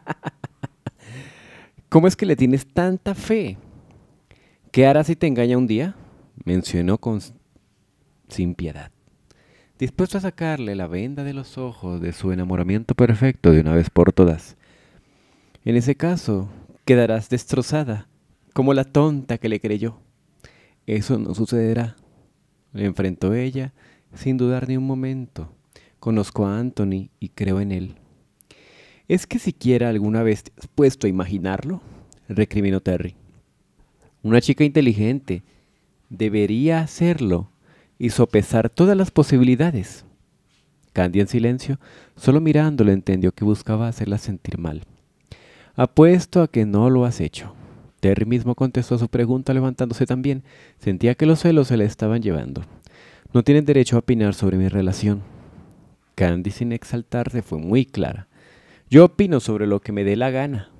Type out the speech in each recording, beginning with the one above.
¿Cómo es que le tienes tanta fe? ¿Qué harás si te engaña un día? Mencionó con sin piedad. Dispuesto a sacarle la venda de los ojos de su enamoramiento perfecto de una vez por todas. En ese caso, quedarás destrozada, como la tonta que le creyó. Eso no sucederá. Le enfrentó ella sin dudar ni un momento. Conozco a Anthony y creo en él. ¿Es que siquiera alguna vez te has puesto a imaginarlo? recriminó Terry. Una chica inteligente debería hacerlo y sopesar todas las posibilidades. Candy en silencio, solo mirándolo entendió que buscaba hacerla sentir mal. Apuesto a que no lo has hecho. Terry mismo contestó a su pregunta levantándose también. Sentía que los celos se le estaban llevando. No tienen derecho a opinar sobre mi relación. Candy sin exaltarse fue muy clara. Yo opino sobre lo que me dé la gana.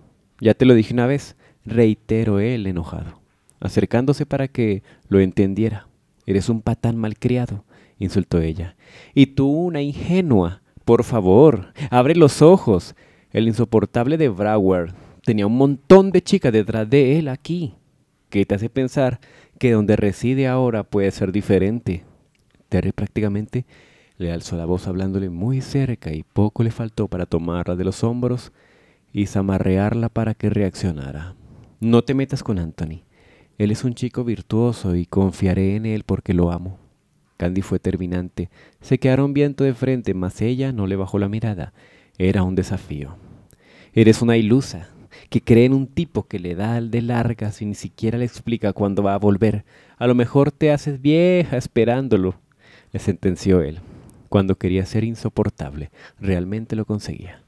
Ya te lo dije una vez, reiteró él enojado, acercándose para que lo entendiera. Eres un patán malcriado, insultó ella. Y tú una ingenua. Por favor, abre los ojos. El insoportable de Broward tenía un montón de chicas detrás de él aquí. ¿Qué te hace pensar que donde reside ahora puede ser diferente? Terry prácticamente le alzó la voz hablándole muy cerca y poco le faltó para tomarla de los hombros y zamarrearla para que reaccionara. No te metas con Anthony. Él es un chico virtuoso y confiaré en él porque lo amo. Candy fue terminante. Se quedaron viento de frente, mas ella no le bajó la mirada. Era un desafío. Eres una ilusa, que cree en un tipo que le da al de largas y ni siquiera le explica cuándo va a volver. A lo mejor te haces vieja esperándolo, le sentenció él. Cuando quería ser insoportable, realmente lo conseguía.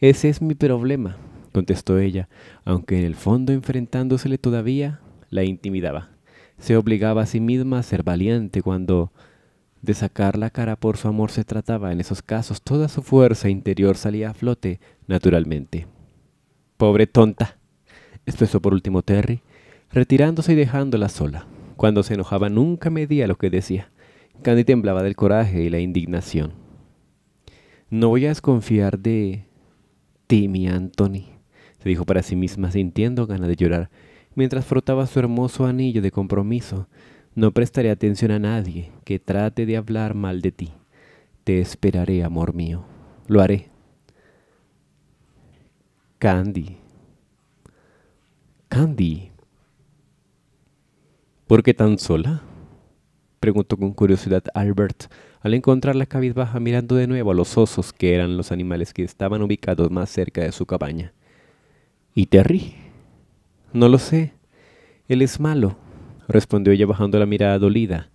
Ese es mi problema, contestó ella, aunque en el fondo enfrentándosele todavía, la intimidaba. Se obligaba a sí misma a ser valiente cuando de sacar la cara por su amor se trataba. En esos casos toda su fuerza interior salía a flote naturalmente. Pobre tonta, expresó por último Terry, retirándose y dejándola sola. Cuando se enojaba nunca medía lo que decía. Candy temblaba del coraje y la indignación. No voy a desconfiar de ti, mi Anthony, se dijo para sí misma sintiendo ganas de llorar mientras frotaba su hermoso anillo de compromiso. No prestaré atención a nadie que trate de hablar mal de ti. Te esperaré, amor mío. Lo haré. Candy. Candy. ¿Por qué tan sola? preguntó con curiosidad Albert, al encontrar la cabizbaja mirando de nuevo a los osos, que eran los animales que estaban ubicados más cerca de su cabaña. ¿Y Terry? No lo sé. Él es malo, respondió ella bajando la mirada dolida.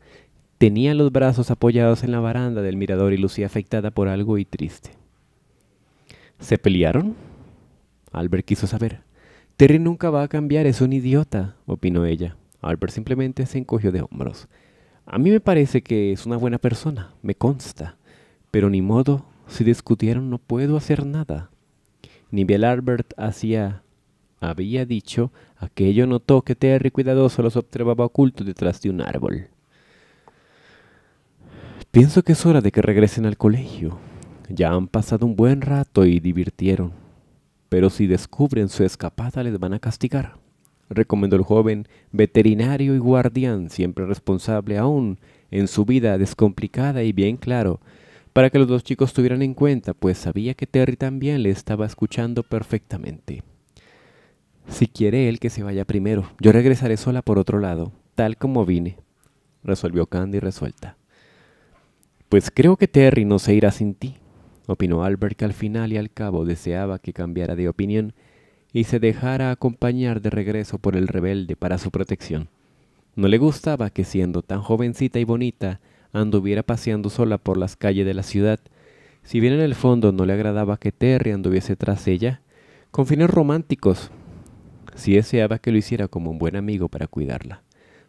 Tenía los brazos apoyados en la baranda del mirador y lucía afectada por algo y triste. ¿Se pelearon? Albert quiso saber. Terry nunca va a cambiar, es un idiota, opinó ella. Albert simplemente se encogió de hombros. A mí me parece que es una buena persona, me consta, pero ni modo, si discutieron no puedo hacer nada. Ni bien Albert hacía, había dicho, aquello notó que Terry cuidadoso los observaba oculto detrás de un árbol. Pienso que es hora de que regresen al colegio. Ya han pasado un buen rato y divirtieron, pero si descubren su escapada les van a castigar recomendó el joven veterinario y guardián, siempre responsable aún en su vida descomplicada y bien claro, para que los dos chicos tuvieran en cuenta, pues sabía que Terry también le estaba escuchando perfectamente. Si quiere él que se vaya primero, yo regresaré sola por otro lado, tal como vine, resolvió Candy resuelta. Pues creo que Terry no se irá sin ti, opinó Albert que al final y al cabo deseaba que cambiara de opinión y se dejara acompañar de regreso por el rebelde para su protección. No le gustaba que siendo tan jovencita y bonita anduviera paseando sola por las calles de la ciudad. Si bien en el fondo no le agradaba que Terry anduviese tras ella, con fines románticos, si deseaba que lo hiciera como un buen amigo para cuidarla.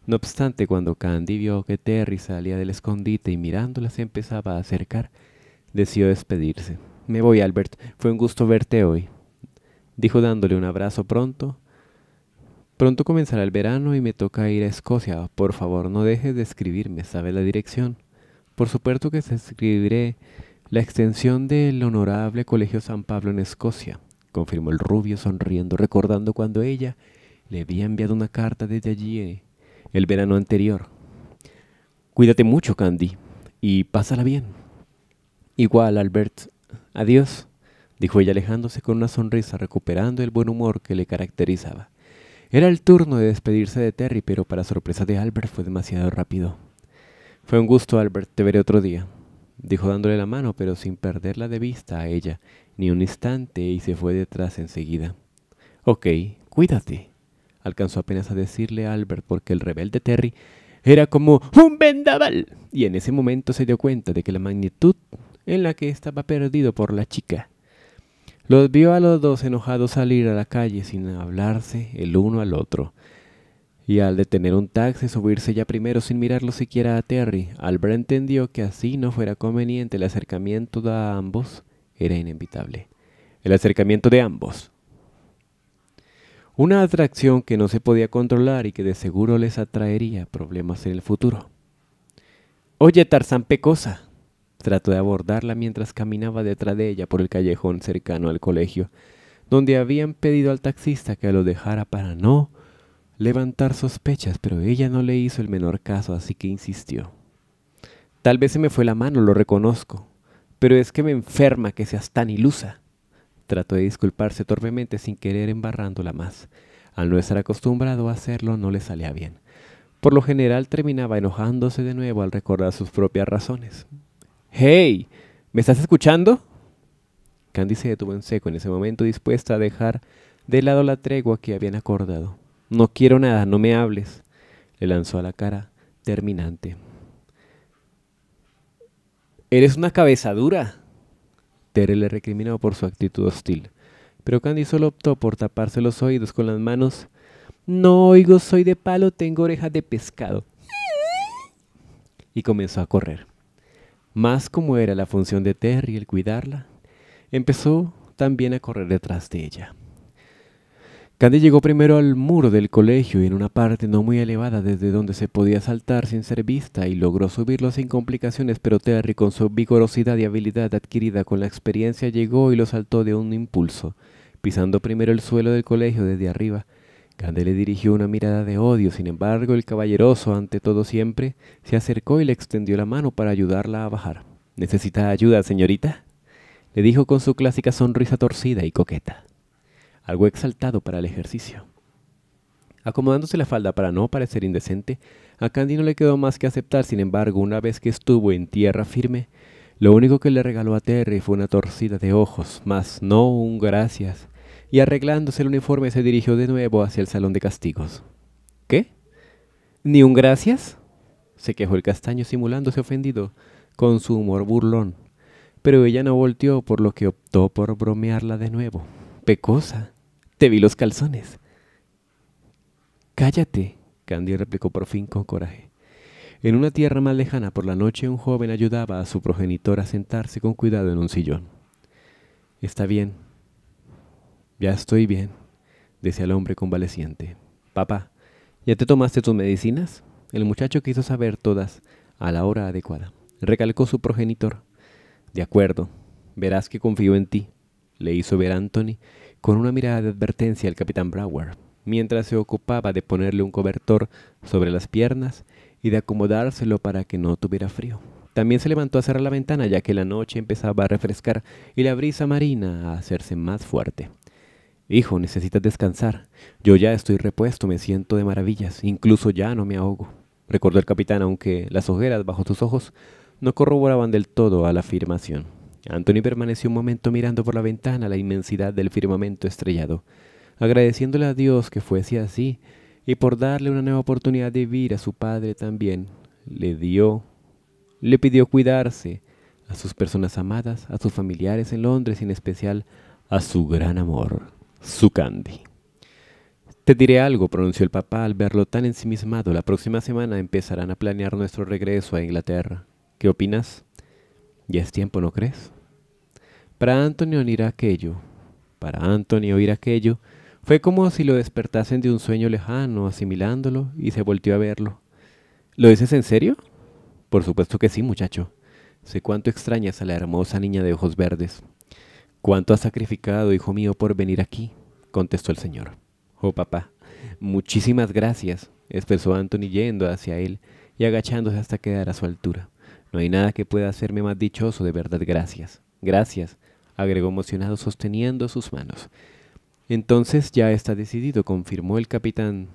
No obstante, cuando Candy vio que Terry salía del escondite y mirándola se empezaba a acercar, decidió despedirse. Me voy, Albert. Fue un gusto verte hoy dijo dándole un abrazo pronto. Pronto comenzará el verano y me toca ir a Escocia. Por favor, no dejes de escribirme, sabe la dirección. Por supuesto que se escribiré la extensión del honorable Colegio San Pablo en Escocia, confirmó el rubio sonriendo, recordando cuando ella le había enviado una carta desde allí eh, el verano anterior. Cuídate mucho, Candy, y pásala bien. Igual, Albert. Adiós dijo ella alejándose con una sonrisa recuperando el buen humor que le caracterizaba. Era el turno de despedirse de Terry, pero para sorpresa de Albert fue demasiado rápido. Fue un gusto, Albert, te veré otro día, dijo dándole la mano, pero sin perderla de vista a ella ni un instante y se fue detrás enseguida. Ok, cuídate, alcanzó apenas a decirle a Albert porque el rebelde Terry era como un vendaval y en ese momento se dio cuenta de que la magnitud en la que estaba perdido por la chica los vio a los dos enojados salir a la calle sin hablarse el uno al otro. Y al detener un taxi, subirse ya primero sin mirarlo siquiera a Terry, Albert entendió que así no fuera conveniente el acercamiento de ambos era inevitable. El acercamiento de ambos. Una atracción que no se podía controlar y que de seguro les atraería problemas en el futuro. Oye, Tarzán Pecosa, Trató de abordarla mientras caminaba detrás de ella por el callejón cercano al colegio, donde habían pedido al taxista que lo dejara para no levantar sospechas, pero ella no le hizo el menor caso, así que insistió. Tal vez se me fue la mano, lo reconozco, pero es que me enferma que seas tan ilusa. Trató de disculparse torpemente sin querer embarrándola más. Al no estar acostumbrado a hacerlo no le salía bien. Por lo general terminaba enojándose de nuevo al recordar sus propias razones. Hey, ¿me estás escuchando? Candy se detuvo en seco en ese momento, dispuesta a dejar de lado la tregua que habían acordado. No quiero nada, no me hables, le lanzó a la cara terminante. Eres una cabeza dura. Tere le recriminó por su actitud hostil, pero Candy solo optó por taparse los oídos con las manos. No oigo, soy de palo, tengo orejas de pescado. Y comenzó a correr más como era la función de Terry el cuidarla, empezó también a correr detrás de ella. Candy llegó primero al muro del colegio y en una parte no muy elevada desde donde se podía saltar sin ser vista y logró subirlo sin complicaciones, pero Terry con su vigorosidad y habilidad adquirida con la experiencia llegó y lo saltó de un impulso, pisando primero el suelo del colegio desde arriba Candy le dirigió una mirada de odio, sin embargo el caballeroso, ante todo siempre, se acercó y le extendió la mano para ayudarla a bajar. ¿Necesita ayuda, señorita? le dijo con su clásica sonrisa torcida y coqueta, algo exaltado para el ejercicio. Acomodándose la falda para no parecer indecente, a Candy no le quedó más que aceptar, sin embargo, una vez que estuvo en tierra firme, lo único que le regaló a Terry fue una torcida de ojos, mas no un gracias, y arreglándose el uniforme se dirigió de nuevo hacia el salón de castigos. ¿Qué? ¿Ni un gracias? se quejó el castaño simulándose ofendido con su humor burlón. Pero ella no volteó, por lo que optó por bromearla de nuevo. Pecosa, te vi los calzones. Cállate, Candy replicó por fin con coraje. En una tierra más lejana por la noche un joven ayudaba a su progenitor a sentarse con cuidado en un sillón. Está bien, ya estoy bien, decía el hombre convaleciente. Papá, ¿ya te tomaste tus medicinas? El muchacho quiso saber todas a la hora adecuada. Recalcó su progenitor. De acuerdo, verás que confío en ti, le hizo ver Anthony con una mirada de advertencia al capitán Brower, mientras se ocupaba de ponerle un cobertor sobre las piernas y de acomodárselo para que no tuviera frío. También se levantó a cerrar la ventana ya que la noche empezaba a refrescar y la brisa marina a hacerse más fuerte. Hijo, necesitas descansar. Yo ya estoy repuesto, me siento de maravillas, incluso ya no me ahogo. Recordó el capitán, aunque las ojeras bajo sus ojos no corroboraban del todo a la afirmación. Anthony permaneció un momento mirando por la ventana la inmensidad del firmamento estrellado, agradeciéndole a Dios que fuese así y por darle una nueva oportunidad de vivir a su padre también. Le dio, le pidió cuidarse a sus personas amadas, a sus familiares en Londres y en especial a su gran amor candy Te diré algo, pronunció el papá al verlo tan ensimismado. La próxima semana empezarán a planear nuestro regreso a Inglaterra. ¿Qué opinas? Ya es tiempo, ¿no crees? Para antonio oír aquello, para antonio oír aquello, fue como si lo despertasen de un sueño lejano, asimilándolo, y se volvió a verlo. ¿Lo dices en serio? Por supuesto que sí, muchacho. Sé cuánto extrañas a la hermosa niña de ojos verdes. ¿Cuánto has sacrificado, hijo mío, por venir aquí? contestó el Señor. Oh papá, muchísimas gracias, expresó Anthony yendo hacia él y agachándose hasta quedar a su altura. No hay nada que pueda hacerme más dichoso, de verdad, gracias. Gracias, agregó emocionado sosteniendo sus manos. Entonces ya está decidido, confirmó el capitán,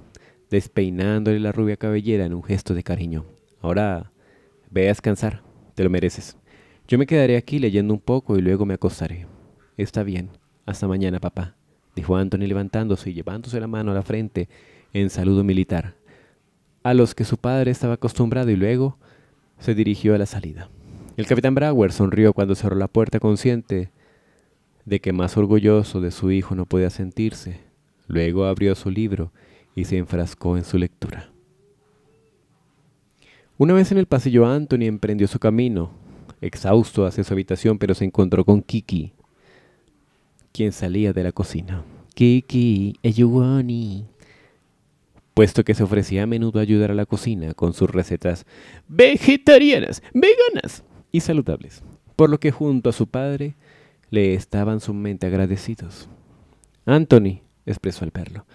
despeinándole la rubia cabellera en un gesto de cariño. Ahora ve a descansar, te lo mereces. Yo me quedaré aquí leyendo un poco y luego me acostaré. Está bien, hasta mañana, papá, dijo Anthony levantándose y llevándose la mano a la frente en saludo militar, a los que su padre estaba acostumbrado y luego se dirigió a la salida. El capitán Brower sonrió cuando cerró la puerta consciente de que más orgulloso de su hijo no podía sentirse. Luego abrió su libro y se enfrascó en su lectura. Una vez en el pasillo, Anthony emprendió su camino, exhausto hacia su habitación, pero se encontró con Kiki, quien salía de la cocina. Kiki, Ayuani. Puesto que se ofrecía a menudo a ayudar a la cocina con sus recetas vegetarianas, veganas y saludables. Por lo que junto a su padre le estaban sumamente agradecidos. Anthony, expresó al perro,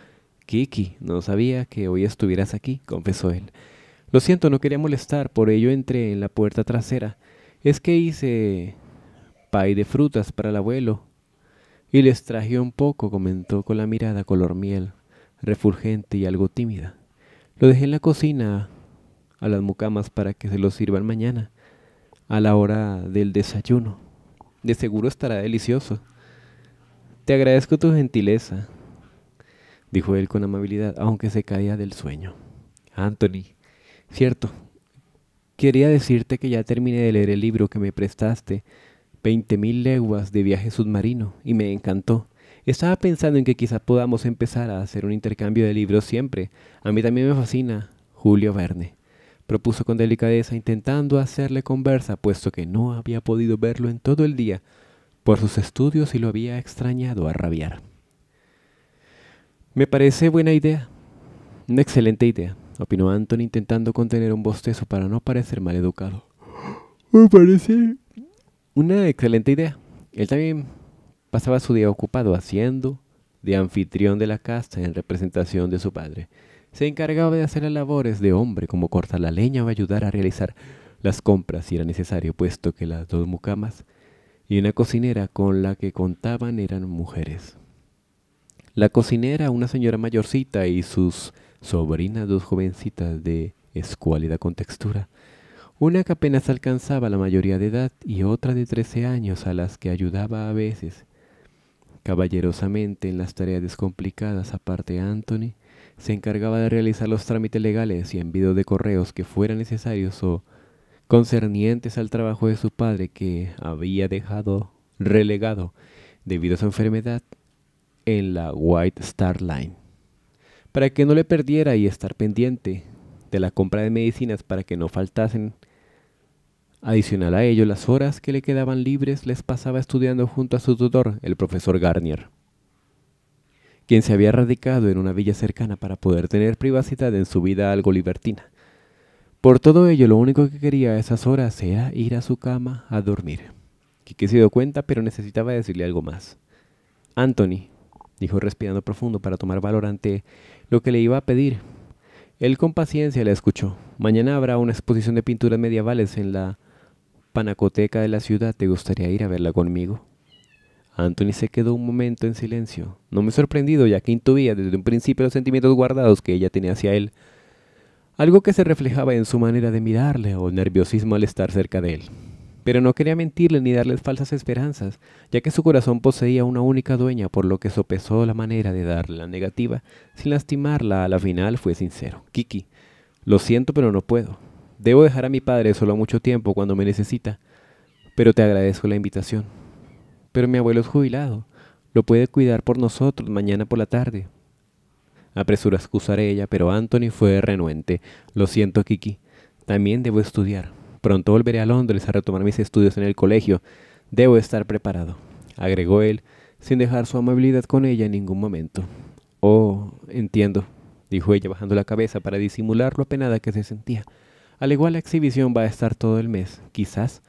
Kiki, no sabía que hoy estuvieras aquí, confesó él. Lo siento, no quería molestar, por ello entré en la puerta trasera. Es que hice pay de frutas para el abuelo y les traje un poco, comentó con la mirada color miel, refulgente y algo tímida. Lo dejé en la cocina a las mucamas para que se lo sirvan mañana, a la hora del desayuno. De seguro estará delicioso. Te agradezco tu gentileza, dijo él con amabilidad, aunque se caía del sueño. Anthony, cierto, quería decirte que ya terminé de leer el libro que me prestaste 20.000 leguas de viaje submarino y me encantó. Estaba pensando en que quizás podamos empezar a hacer un intercambio de libros siempre. A mí también me fascina Julio Verne. Propuso con delicadeza intentando hacerle conversa, puesto que no había podido verlo en todo el día por sus estudios y lo había extrañado a rabiar. Me parece buena idea. Una excelente idea, opinó Anton intentando contener un bostezo para no parecer maleducado. Me parece una excelente idea. Él también pasaba su día ocupado haciendo de anfitrión de la casa en representación de su padre. Se encargaba de hacer las labores de hombre como cortar la leña o ayudar a realizar las compras si era necesario, puesto que las dos mucamas y una cocinera con la que contaban eran mujeres. La cocinera, una señora mayorcita, y sus sobrinas, dos jovencitas de escuálida contextura, una que apenas alcanzaba la mayoría de edad y otra de 13 años a las que ayudaba a veces. Caballerosamente en las tareas descomplicadas aparte Anthony se encargaba de realizar los trámites legales y envío de correos que fueran necesarios o concernientes al trabajo de su padre que había dejado relegado debido a su enfermedad en la White Star Line, para que no le perdiera y estar pendiente la compra de medicinas para que no faltasen. Adicional a ello, las horas que le quedaban libres les pasaba estudiando junto a su tutor, el profesor Garnier, quien se había radicado en una villa cercana para poder tener privacidad en su vida algo libertina. Por todo ello, lo único que quería a esas horas era ir a su cama a dormir. que se dio cuenta, pero necesitaba decirle algo más. Anthony, dijo respirando profundo para tomar valor ante lo que le iba a pedir, él con paciencia la escuchó. Mañana habrá una exposición de pinturas medievales en la panacoteca de la ciudad. ¿Te gustaría ir a verla conmigo? Anthony se quedó un momento en silencio. No me sorprendido, ya que intuía desde un principio los sentimientos guardados que ella tenía hacia él. Algo que se reflejaba en su manera de mirarle o nerviosismo al estar cerca de él. Pero no quería mentirle ni darles falsas esperanzas, ya que su corazón poseía una única dueña, por lo que sopesó la manera de darle la negativa sin lastimarla. A la final fue sincero. Kiki, lo siento, pero no puedo. Debo dejar a mi padre solo mucho tiempo cuando me necesita, pero te agradezco la invitación. Pero mi abuelo es jubilado. Lo puede cuidar por nosotros mañana por la tarde. Apresuró a excusar a ella, pero Anthony fue renuente. Lo siento, Kiki. También debo estudiar. Pronto volveré a Londres a retomar mis estudios en el colegio. Debo estar preparado, agregó él, sin dejar su amabilidad con ella en ningún momento. Oh, entiendo, dijo ella bajando la cabeza para disimular lo apenada que se sentía. Al igual la exhibición va a estar todo el mes. Quizás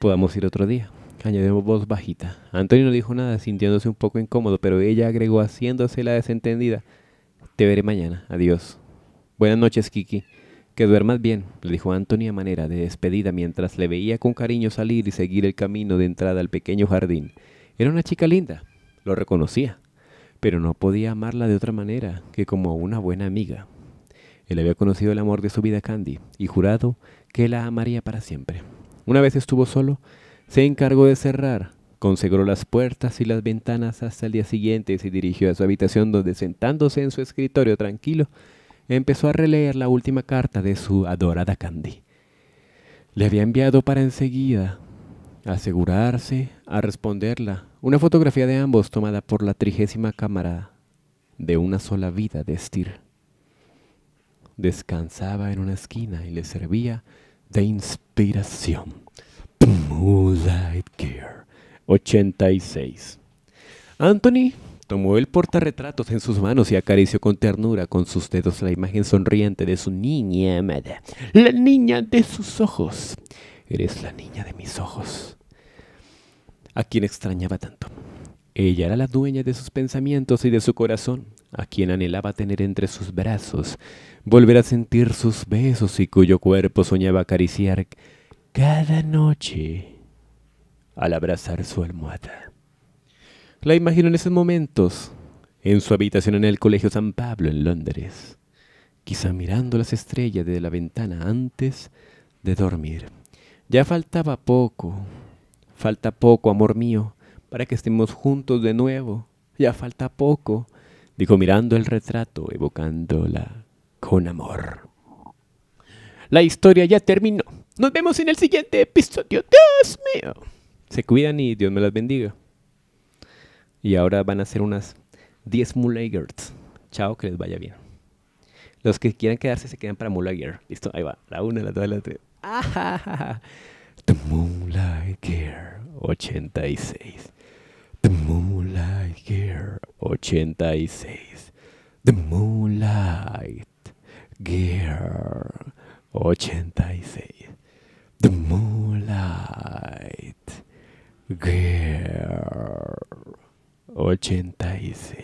podamos ir otro día. Añadió voz bajita. Antonio no dijo nada, sintiéndose un poco incómodo, pero ella agregó haciéndose la desentendida. Te veré mañana. Adiós. Buenas noches, Kiki. Que duermas bien, le dijo Antonia a manera de despedida mientras le veía con cariño salir y seguir el camino de entrada al pequeño jardín. Era una chica linda, lo reconocía, pero no podía amarla de otra manera que como una buena amiga. Él había conocido el amor de su vida Candy y jurado que la amaría para siempre. Una vez estuvo solo, se encargó de cerrar, consagró las puertas y las ventanas hasta el día siguiente y se dirigió a su habitación donde sentándose en su escritorio tranquilo, empezó a releer la última carta de su adorada Candy. Le había enviado para enseguida asegurarse a responderla una fotografía de ambos tomada por la trigésima cámara de una sola vida de Stir. Descansaba en una esquina y le servía de inspiración. Moonlight Gear 86. Anthony Tomó el portarretratos en sus manos y acarició con ternura con sus dedos la imagen sonriente de su niña amada, la niña de sus ojos. Eres la niña de mis ojos, a quien extrañaba tanto. Ella era la dueña de sus pensamientos y de su corazón, a quien anhelaba tener entre sus brazos, volver a sentir sus besos y cuyo cuerpo soñaba acariciar cada noche al abrazar su almohada. La imagino en esos momentos, en su habitación en el Colegio San Pablo, en Londres, quizá mirando las estrellas desde la ventana antes de dormir. Ya faltaba poco, falta poco, amor mío, para que estemos juntos de nuevo. Ya falta poco, dijo mirando el retrato, evocándola con amor. La historia ya terminó. Nos vemos en el siguiente episodio. Dios mío. Se cuidan y Dios me las bendiga. Y ahora van a hacer unas 10 Mulagirts. Chao, que les vaya bien. Los que quieran quedarse se quedan para Mulagir. Listo, ahí va. La una, la dos, la tres The Moonlight 86. The Moonlight 86. The Moonlight Gear 86. The Moonlight Gear 86.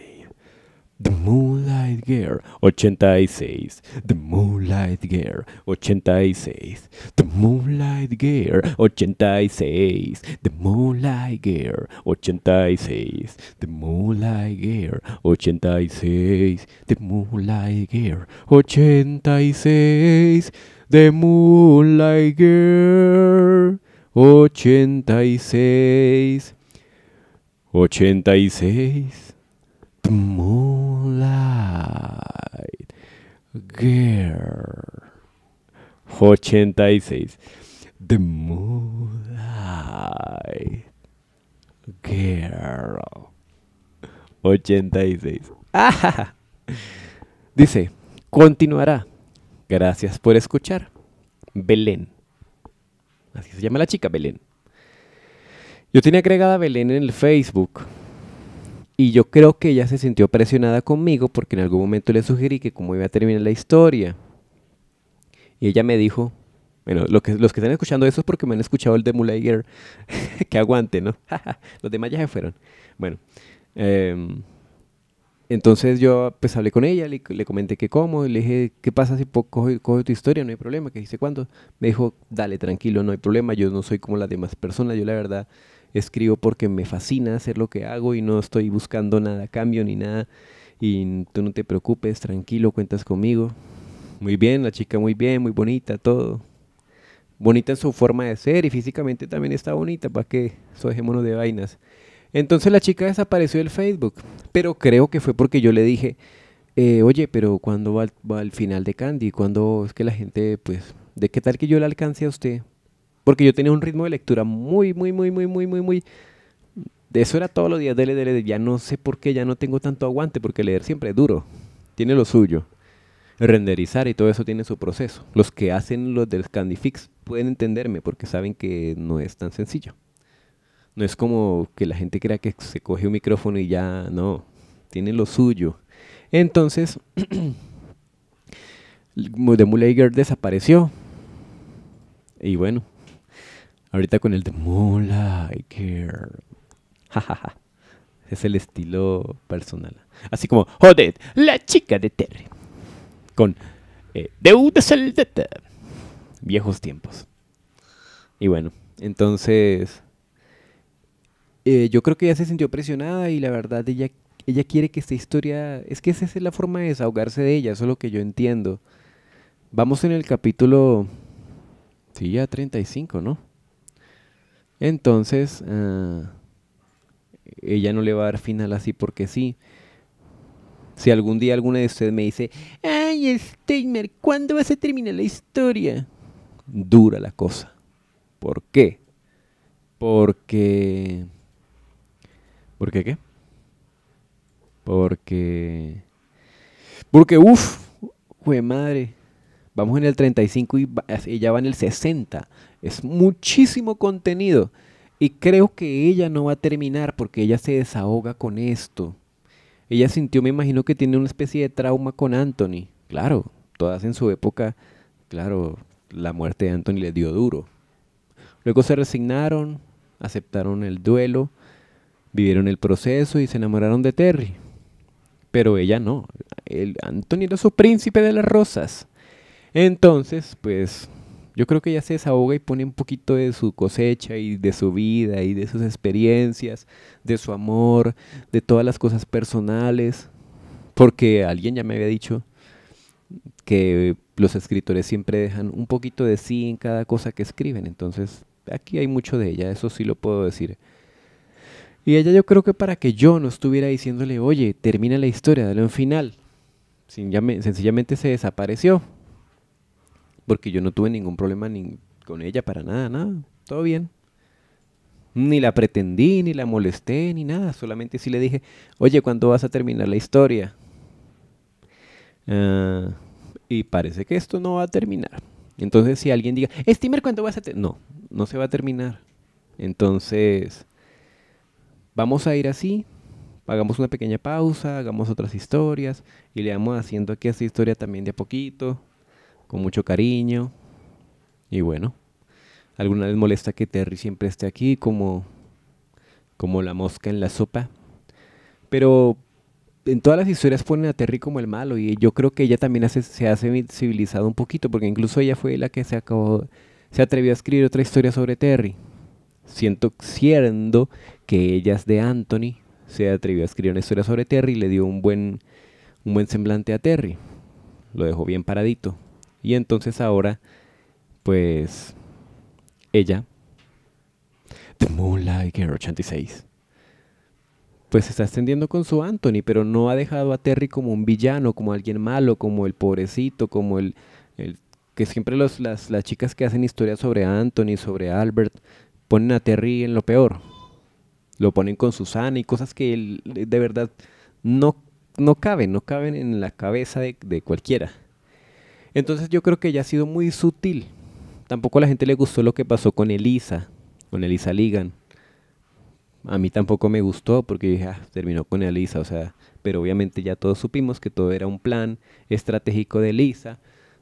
The Moonlight Girl, 86. The Moonlight Girl, 86. The Moonlight Girl, 86. The Moonlight Girl, 86. The Moonlight Girl, 86. The Moonlight Girl, 86. The Moonlight Girl, 86. 86. The Moonlight Girl. 86. The Moonlight Girl. 86. Dice, continuará. Gracias por escuchar. Belén. Así se llama la chica, Belén. Yo tenía agregada a Belén en el Facebook y yo creo que ella se sintió presionada conmigo porque en algún momento le sugerí que cómo iba a terminar la historia. Y ella me dijo, bueno, lo que, los que están escuchando eso es porque me han escuchado el de que aguante, ¿no? los demás ya se fueron. Bueno, em, entonces yo pues hablé con ella, le, le, comenté que cómo, le dije, ¿qué pasa si cojo, tu historia? No hay problema, ¿Qué dice cuándo. Me dijo, dale, tranquilo, no hay problema, yo no soy como las demás personas, yo la verdad escribo porque me fascina hacer lo que hago y no estoy buscando nada cambio ni nada. Y tú no te preocupes, tranquilo, cuentas conmigo. Muy bien, la chica muy bien, muy bonita, todo. Bonita en su forma de ser y físicamente también está bonita, para que soy de vainas. Entonces la chica desapareció del Facebook, pero creo que fue porque yo le dije, eh, oye, pero ¿cuándo va, al final de Candy? ¿Cuándo es que la gente, pues, de qué tal que yo le alcance a usted? Porque yo tenía un ritmo de lectura muy, muy, muy, muy, muy, muy, muy... De eso era todos los días, dele, dele, ya no sé por qué, ya no tengo tanto aguante, porque leer siempre es duro, tiene lo suyo. Renderizar y todo eso tiene su proceso. Los que hacen los del Scandifix pueden entenderme porque saben que no es tan sencillo. No es como que la gente crea que se coge un micrófono y ya, no, tiene lo suyo. Entonces, The Mulager desapareció. Y bueno, Ahorita con el de Moonlight Girl. Jajaja. es el estilo personal. Así como, joder, la chica de Terry. Con eh, el Saldeta. Viejos tiempos. Y bueno, entonces. Eh, yo creo que ella se sintió presionada y la verdad ella, ella quiere que esta historia. Es que esa es la forma de desahogarse de ella, eso es lo que yo entiendo. Vamos en el capítulo. Sí, ya 35, ¿no? Entonces, ah, ella no le va a dar final así porque sí. Si algún día alguna de ustedes me dice, ay, Steiner, ¿cuándo va a terminar la historia? Dura la cosa. ¿Por qué? Porque... ¿Por qué qué? Porque... Porque, uff, jue madre. Vamos en el 35 y ella va en el 60. Es muchísimo contenido. Y creo que ella no va a terminar porque ella se desahoga con esto. Ella sintió, me imagino que tiene una especie de trauma con Anthony. Claro, todas en su época, claro, la muerte de Anthony le dio duro. Luego se resignaron, aceptaron el duelo, vivieron el proceso y se enamoraron de Terry. Pero ella no. El Anthony era su príncipe de las rosas. Entonces, pues yo creo que ella se desahoga y pone un poquito de su cosecha y de su vida y de sus experiencias, de su amor, de todas las cosas personales. Porque alguien ya me había dicho que los escritores siempre dejan un poquito de sí en cada cosa que escriben. Entonces, aquí hay mucho de ella, eso sí lo puedo decir. Y ella yo creo que para que yo no estuviera diciéndole, oye, termina la historia, dale un final. Sencillamente se desapareció porque yo no tuve ningún problema ni con ella para nada, nada, todo bien. Ni la pretendí, ni la molesté, ni nada, solamente sí le dije, oye, ¿cuándo vas a terminar la historia? Ah, y parece que esto no va a terminar. Entonces, si alguien diga, ¿estimer eh, ¿cuándo vas a terminar? No, no se va a terminar. Entonces, vamos a ir así, hagamos una pequeña pausa, hagamos otras historias y le vamos haciendo aquí esa historia también de a poquito con mucho cariño. Y bueno, alguna vez molesta que Terry siempre esté aquí como, como la mosca en la sopa. Pero en todas las historias ponen a Terry como el malo y yo creo que ella también se ha civilizado un poquito porque incluso ella fue la que se acabó, se atrevió a escribir otra historia sobre Terry. Siento, siendo que ella es de Anthony, se atrevió a escribir una historia sobre Terry y le dio un buen, un buen semblante a Terry. Lo dejó bien paradito. Y entonces ahora, pues, ella, The Moonlight Girl 86, pues se está extendiendo con su Anthony, pero no ha dejado a Terry como un villano, como alguien malo, como el pobrecito, como el... que siempre los, las, chicas que hacen historias sobre Anthony, sobre Albert, ponen a Terry en lo peor. Lo ponen con Susana y cosas que de verdad no, no caben, no caben en la cabeza de cualquiera. Entonces yo creo que ella ha sido muy sutil. Tampoco a la gente le gustó lo que pasó con Elisa, con Elisa Ligan. A mí tampoco me gustó porque dije, ah, terminó con Elisa, o sea, pero obviamente ya todos supimos que todo era un plan estratégico de Elisa,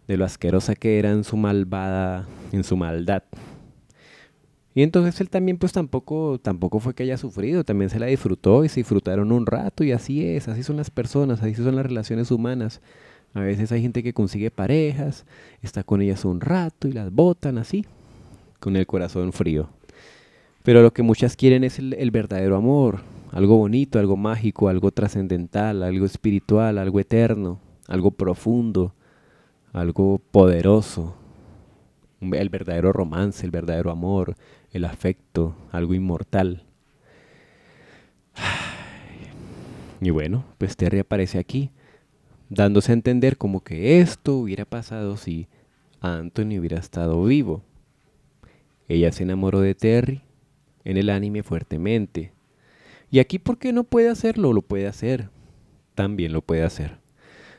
de lo asquerosa que era en su malvada, en su maldad. Y entonces él también pues tampoco, tampoco fue que haya sufrido, también se la disfrutó y se disfrutaron un rato y así es, así son las personas, así son las relaciones humanas. A veces hay gente que consigue parejas, está con ellas un rato y las botan así, con el corazón frío. Pero lo que muchas quieren es el, verdadero amor, algo bonito, algo mágico, algo trascendental, algo espiritual, algo eterno, algo profundo, algo poderoso. El verdadero romance, el verdadero amor, el afecto, algo inmortal. Y bueno, pues Terry aparece aquí dándose a entender como que esto hubiera pasado si Anthony hubiera estado vivo. Ella se enamoró de Terry en el anime fuertemente. Y aquí por qué no puede hacerlo, lo puede hacer. También lo puede hacer.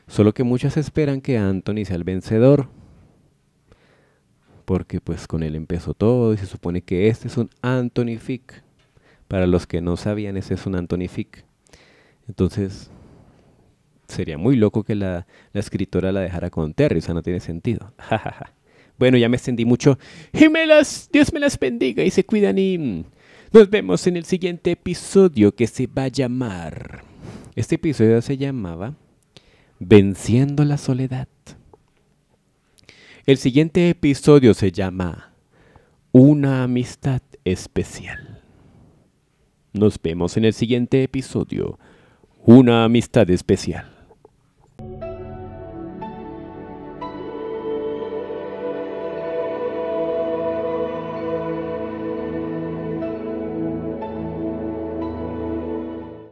Solo que muchas esperan que Anthony sea el vencedor. Porque pues con él empezó todo y se supone que este es un Anthony Fick. Para los que no sabían, ese es un Anthony Fick. Entonces, Sería muy loco que la, escritora la dejara con Terry, o sea, no tiene sentido. bueno, ya me extendí mucho. Y las, Dios me las bendiga y se cuidan y mm, nos vemos en el siguiente episodio que se va a llamar. Este episodio se llamaba Venciendo la Soledad. El siguiente episodio se llama Una amistad especial. Nos vemos en el siguiente episodio. Una amistad especial.